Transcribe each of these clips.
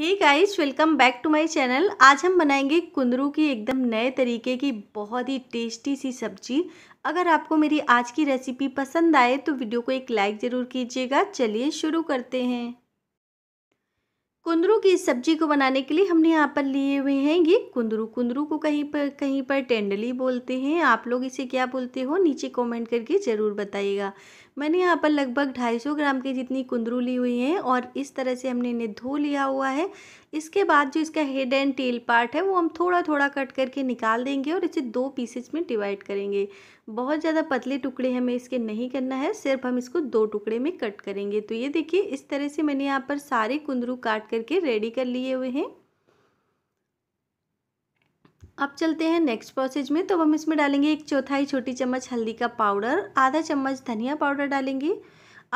hey guys welcome back to my channel आज हम बनाएंगे कुंदरू की एकदम नए तरीके की बहुत ही टेस्टी सी सब्जी अगर आपको मेरी आज की रेसिपी पसंद आए तो वीडियो को एक लाइक ज़रूर कीजिएगा चलिए शुरू करते हैं कुंदरू की सब्जी को बनाने के लिए हमने यहाँ पर लिए हुए हैं ये कुंदरू कुंदरू को कहीं पर कहीं पर टेंडली बोलते हैं आप लोग इसे क्या बोलते हो नीचे कमेंट करके ज़रूर बताइएगा मैंने यहाँ पर लगभग 250 ग्राम की जितनी कुंदरू ली हुई हैं और इस तरह से हमने इन्हें धो लिया हुआ है इसके बाद जो इसका हेड एंड टेल पार्ट है वो हम थोड़ा थोड़ा कट करके निकाल देंगे और इसे दो पीसेज में डिवाइड करेंगे बहुत ज़्यादा पतले टुकड़े हमें इसके नहीं करना है सिर्फ हम इसको दो टुकड़े में कट करेंगे तो ये देखिए इस तरह से मैंने यहाँ पर सारे कुंदरू काट करके रेडी कर लिए हुए हैं अब चलते हैं नेक्स्ट प्रोसेस में तो हम इसमें डालेंगे एक चौथाई छोटी चम्मच हल्दी का पाउडर आधा चम्मच धनिया पाउडर डालेंगे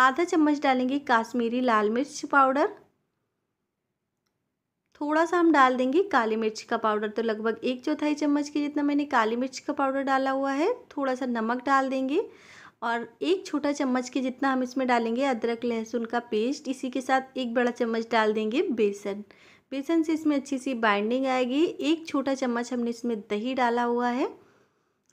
आधा चम्मच डालेंगे काश्मीरी लाल मिर्च पाउडर थोड़ा सा हम डाल देंगे काली मिर्च का पाउडर तो लगभग एक चौथाई चम्मच के जितना मैंने काली मिर्च का पाउडर डाला हुआ है थोड़ा सा नमक डाल देंगे और एक छोटा चम्मच के जितना हम इसमें डालेंगे अदरक लहसुन का पेस्ट इसी के साथ एक बड़ा चम्मच डाल देंगे बेसन बेसन से इसमें अच्छी सी बाइंडिंग आएगी एक छोटा चम्मच हमने इसमें दही डाला हुआ है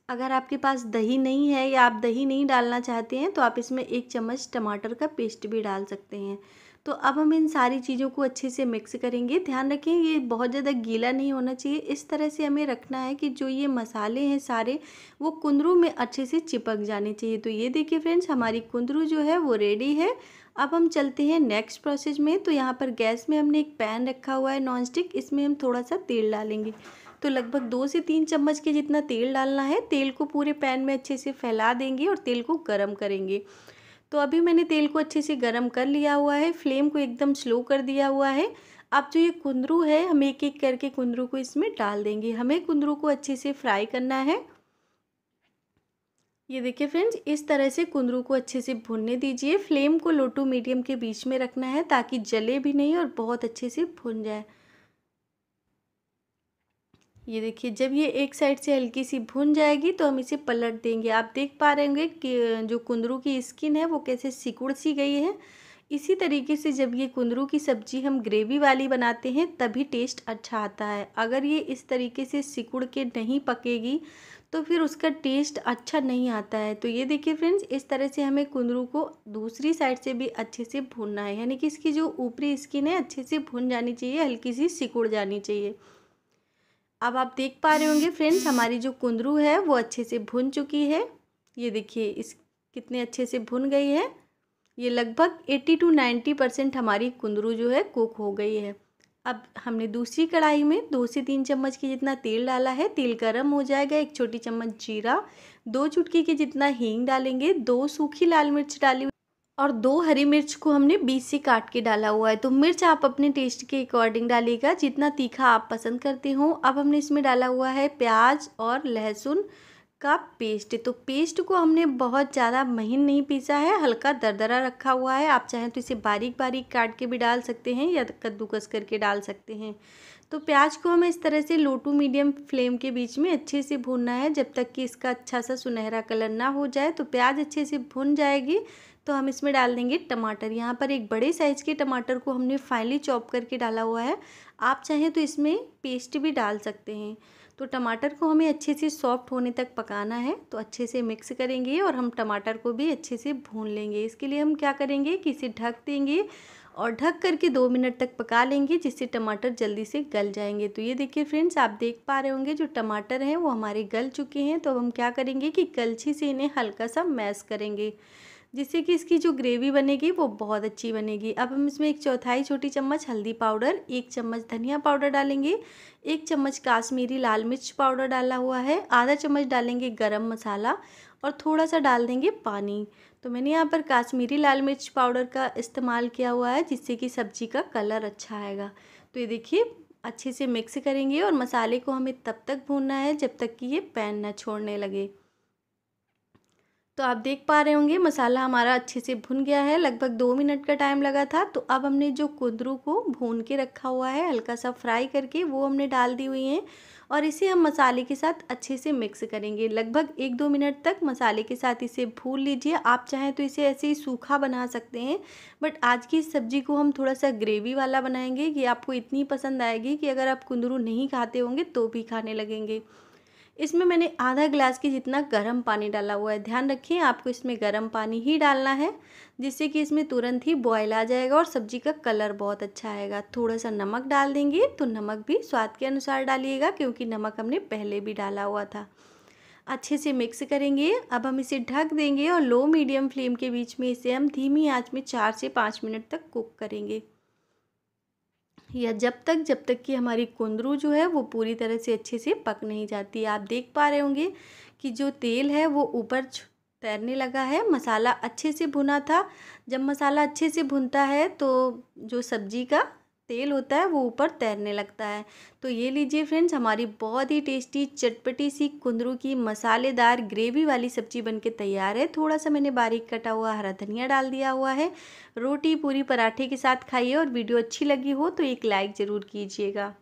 अगर आपके पास दही नहीं है या आप दही नहीं डालना चाहते हैं तो आप इसमें एक चम्मच टमाटर का पेस्ट भी डाल सकते हैं तो अब हम इन सारी चीज़ों को अच्छे से मिक्स करेंगे ध्यान रखें ये बहुत ज़्यादा गीला नहीं होना चाहिए इस तरह से हमें रखना है कि जो ये मसाले हैं सारे वो कुंदरू में अच्छे से चिपक जाने चाहिए तो ये देखिए फ्रेंड्स हमारी कुंदरू जो है वो रेडी है अब हम चलते हैं नेक्स्ट प्रोसेस में तो यहाँ पर गैस में हमने एक पैन रखा हुआ है नॉनस्टिक इसमें हम थोड़ा सा तेल डालेंगे तो लगभग दो से तीन चम्मच के जितना तेल डालना है तेल को पूरे पैन में अच्छे से फैला देंगे और तेल को गर्म करेंगे तो अभी मैंने तेल को अच्छे से गर्म कर लिया हुआ है फ्लेम को एकदम स्लो कर दिया हुआ है अब जो ये कुंदरू है हम एक एक करके कुंदरू को इसमें डाल देंगे हमें कुंदरू को अच्छे से फ्राई करना है ये देखिए फ्रेंड्स इस तरह से कुंदरू को अच्छे से भुनने दीजिए फ्लेम को लो टू मीडियम के बीच में रखना है ताकि जले भी नहीं और बहुत अच्छे से भुन जाए ये देखिए जब ये एक साइड से हल्की सी भुन जाएगी तो हम इसे पलट देंगे आप देख पा रहे होंगे कि जो कुंदरू की स्किन है वो कैसे सिकुड़ सी गई है इसी तरीके से जब ये कुंदरू की सब्जी हम ग्रेवी वाली बनाते हैं तभी टेस्ट अच्छा आता है अगर ये इस तरीके से सिकुड़ के नहीं पकेगी तो फिर उसका टेस्ट अच्छा नहीं आता है तो ये देखिए फ्रेंड्स इस तरह से हमें कुंदरू को दूसरी साइड से भी अच्छे से भूनना है यानी कि इसकी जो ऊपरी स्किन है अच्छे से भून जानी चाहिए हल्की सी सिकुड़ जानी चाहिए अब आप देख पा रहे होंगे फ्रेंड्स हमारी जो कुंदरू है वो अच्छे से भुन चुकी है ये देखिए इस कितने अच्छे से भुन गई है ये लगभग 80 टू 90 परसेंट हमारी कुंदरू जो है कुक हो गई है अब हमने दूसरी कढ़ाई में दो से तीन चम्मच के जितना तेल डाला है तेल गर्म हो जाएगा एक छोटी चम्मच जीरा दो चुटकी के जितना हींग डालेंगे दो सूखी लाल मिर्च डाली और दो हरी मिर्च को हमने बीच से काट के डाला हुआ है तो मिर्च आप अपने टेस्ट के अकॉर्डिंग डालिएगा जितना तीखा आप पसंद करते हो अब हमने इसमें डाला हुआ है प्याज और लहसुन का पेस्ट तो पेस्ट को हमने बहुत ज़्यादा महीन नहीं पीसा है हल्का दरदरा रखा हुआ है आप चाहें तो इसे बारीक बारीक काट के भी डाल सकते हैं या कद्दूकस करके डाल सकते हैं तो प्याज को हमें इस तरह से लो टू मीडियम फ्लेम के बीच में अच्छे से भूनना है जब तक कि इसका अच्छा सा सुनहरा कलर ना हो जाए तो प्याज अच्छे से भुन जाएगी तो हम इसमें डाल देंगे टमाटर यहाँ पर एक बड़े साइज़ के टमाटर को हमने फाइनली चॉप करके डाला हुआ है आप चाहें तो इसमें पेस्ट भी डाल सकते हैं तो टमाटर को हमें अच्छे से सॉफ्ट होने तक पकाना है तो अच्छे से मिक्स करेंगे और हम टमाटर को भी अच्छे से भून लेंगे इसके लिए हम क्या करेंगे कि इसे ढक देंगे और ढक करके दो मिनट तक पका लेंगे जिससे टमाटर जल्दी से गल जाएंगे तो ये देखिए फ्रेंड्स आप देख पा रहे होंगे जो टमाटर हैं वो हमारे गल चुके हैं तो अब हम क्या करेंगे कि कलछी से इन्हें हल्का सा मैश करेंगे जिससे कि इसकी जो ग्रेवी बनेगी वो बहुत अच्छी बनेगी अब हम इसमें एक चौथाई छोटी चम्मच हल्दी पाउडर एक चम्मच धनिया पाउडर डालेंगे एक चम्मच काश्मीरी लाल मिर्च पाउडर डाला हुआ है आधा चम्मच डालेंगे गरम मसाला और थोड़ा सा डाल देंगे पानी तो मैंने यहाँ पर काश्मीरी लाल मिर्च पाउडर का इस्तेमाल किया हुआ है जिससे कि सब्जी का कलर अच्छा आएगा तो ये देखिए अच्छे से मिक्स करेंगे और मसाले को हमें तब तक भूनना है जब तक कि ये पैन ना छोड़ने लगे तो आप देख पा रहे होंगे मसाला हमारा अच्छे से भुन गया है लगभग दो मिनट का टाइम लगा था तो अब हमने जो कुंदरू को भून के रखा हुआ है हल्का सा फ्राई करके वो हमने डाल दी हुई हैं और इसे हम मसाले के साथ अच्छे से मिक्स करेंगे लगभग एक दो मिनट तक मसाले के साथ इसे भून लीजिए आप चाहें तो इसे ऐसे ही सूखा बना सकते हैं बट आज की इस सब्ज़ी को हम थोड़ा सा ग्रेवी वाला बनाएंगे ये आपको इतनी पसंद आएगी कि अगर आप कुंदरू नहीं खाते होंगे तो भी खाने लगेंगे इसमें मैंने आधा गिलास के जितना गर्म पानी डाला हुआ है ध्यान रखें आपको इसमें गर्म पानी ही डालना है जिससे कि इसमें तुरंत ही बॉयल आ जाएगा और सब्जी का कलर बहुत अच्छा आएगा थोड़ा सा नमक डाल देंगे तो नमक भी स्वाद के अनुसार डालिएगा क्योंकि नमक हमने पहले भी डाला हुआ था अच्छे से मिक्स करेंगे अब हम इसे ढक देंगे और लो मीडियम फ्लेम के बीच में इसे हम धीमी आँच में चार से पाँच मिनट तक कुक करेंगे या जब तक जब तक कि हमारी कुंदरू जो है वो पूरी तरह से अच्छे से पक नहीं जाती आप देख पा रहे होंगे कि जो तेल है वो ऊपर तैरने लगा है मसाला अच्छे से भुना था जब मसाला अच्छे से भुनता है तो जो सब्जी का तेल होता है वो ऊपर तैरने लगता है तो ये लीजिए फ्रेंड्स हमारी बहुत ही टेस्टी चटपटी सी कुंदरू की मसालेदार ग्रेवी वाली सब्जी बनके तैयार है थोड़ा सा मैंने बारीक कटा हुआ हरा धनिया डाल दिया हुआ है रोटी पूरी पराठे के साथ खाइए और वीडियो अच्छी लगी हो तो एक लाइक ज़रूर कीजिएगा